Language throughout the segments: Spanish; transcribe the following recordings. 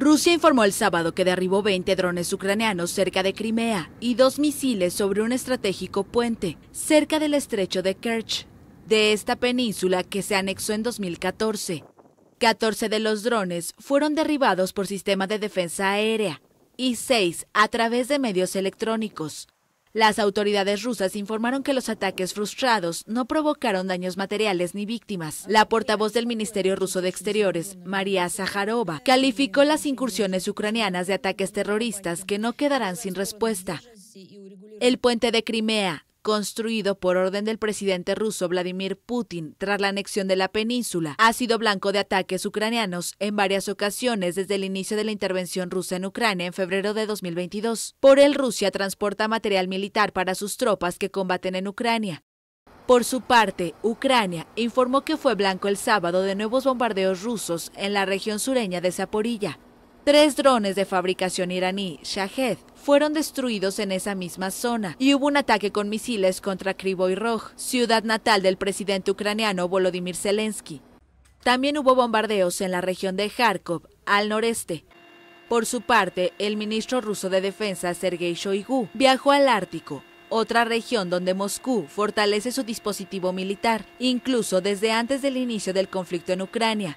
Rusia informó el sábado que derribó 20 drones ucranianos cerca de Crimea y dos misiles sobre un estratégico puente cerca del estrecho de Kerch, de esta península que se anexó en 2014. 14 de los drones fueron derribados por sistema de defensa aérea y 6 a través de medios electrónicos. Las autoridades rusas informaron que los ataques frustrados no provocaron daños materiales ni víctimas. La portavoz del Ministerio Ruso de Exteriores, María Zaharova, calificó las incursiones ucranianas de ataques terroristas que no quedarán sin respuesta. El puente de Crimea, construido por orden del presidente ruso Vladimir Putin tras la anexión de la península, ha sido blanco de ataques ucranianos en varias ocasiones desde el inicio de la intervención rusa en Ucrania en febrero de 2022. Por él, Rusia transporta material militar para sus tropas que combaten en Ucrania. Por su parte, Ucrania informó que fue blanco el sábado de nuevos bombardeos rusos en la región sureña de Zaporilla. Tres drones de fabricación iraní, Shahed, fueron destruidos en esa misma zona y hubo un ataque con misiles contra Kryvyi Roj, ciudad natal del presidente ucraniano Volodymyr Zelensky. También hubo bombardeos en la región de Kharkov, al noreste. Por su parte, el ministro ruso de Defensa, Sergei Shoigu, viajó al Ártico, otra región donde Moscú fortalece su dispositivo militar, incluso desde antes del inicio del conflicto en Ucrania.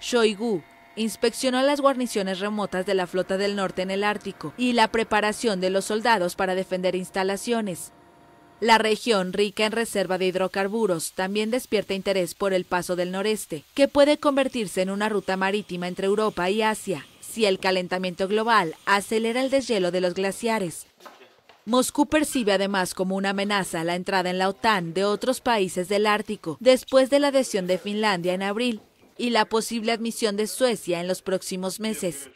Shoigu inspeccionó las guarniciones remotas de la Flota del Norte en el Ártico y la preparación de los soldados para defender instalaciones. La región rica en reserva de hidrocarburos también despierta interés por el paso del noreste, que puede convertirse en una ruta marítima entre Europa y Asia, si el calentamiento global acelera el deshielo de los glaciares. Moscú percibe además como una amenaza la entrada en la OTAN de otros países del Ártico después de la adhesión de Finlandia en abril, y la posible admisión de Suecia en los próximos meses.